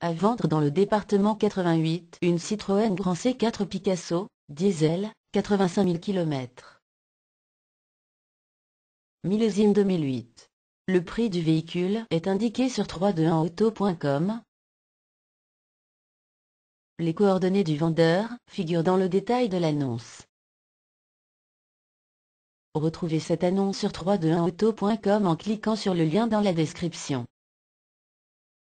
À vendre dans le département 88, une Citroën Grand C4 Picasso, diesel, 85 000 km. Millésime 2008. Le prix du véhicule est indiqué sur 321auto.com. Les coordonnées du vendeur figurent dans le détail de l'annonce. Retrouvez cette annonce sur 321auto.com en cliquant sur le lien dans la description.